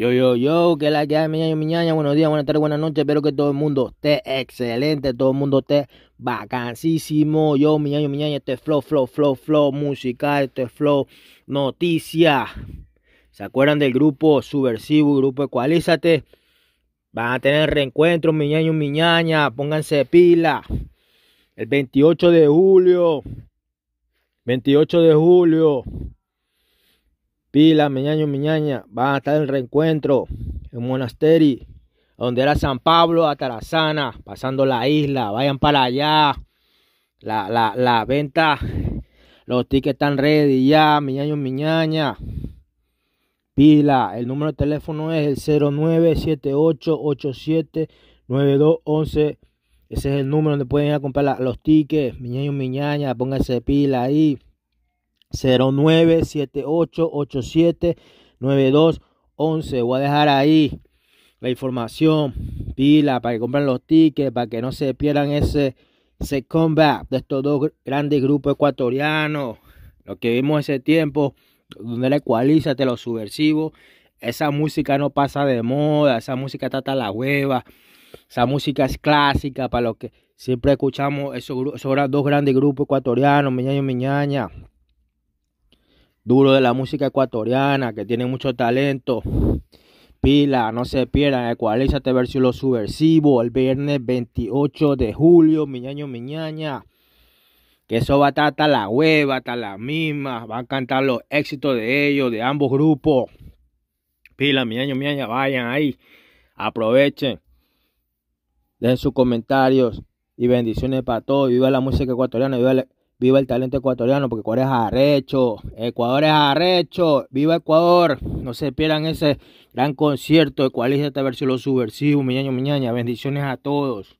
Yo, yo, yo, que la que hay, mi ñaño, buenos días, buenas tardes, buenas noches, espero que todo el mundo esté excelente, todo el mundo esté vacancísimo, yo, mi ñaño, mi ñaña, este flow, flow, flow, flow, musical, este flow, noticia, ¿se acuerdan del grupo Subversivo, grupo Ecualízate? Van a tener reencuentro, mi miñaña pónganse pila, el 28 de julio, 28 de julio, Pila, Meñaño, Miñaña, van a estar en reencuentro en Monasteri, donde era San Pablo, a Tarazana, pasando la isla. Vayan para allá. La, venta, los tickets están ready ya, Miñaño, Miñaña. Pila, el número de teléfono es el 0978879211. Ese es el número donde pueden ir a comprar los tickets. Miñaño, Miñaña, pónganse pila ahí. 0978879211. Voy a dejar ahí la información, pila, para que compren los tickets, para que no se pierdan ese, comeback de estos dos grandes grupos ecuatorianos. Lo que vimos ese tiempo, donde la ecualiza, te lo subversivo. Esa música no pasa de moda, esa música trata la hueva. Esa música es clásica para los que siempre escuchamos esos, esos dos grandes grupos ecuatorianos, Miñaño Miñaña duro de la música ecuatoriana, que tiene mucho talento. Pila, no se pierdan, Ecualízate versus lo subversivo el viernes 28 de julio, miñaño, miñaña. Que eso va a estar hasta la hueva, hasta la misma. Van a cantar los éxitos de ellos, de ambos grupos. Pila, miñaño, miñaña, vayan ahí. Aprovechen. den sus comentarios y bendiciones para todos. Viva la música ecuatoriana, viva Viva el talento ecuatoriano, porque Ecuador es arrecho. Ecuador es arrecho. Viva Ecuador. No se pierdan ese gran concierto de Cualista de los subversivos. Miñaño, miñaña. Bendiciones a todos.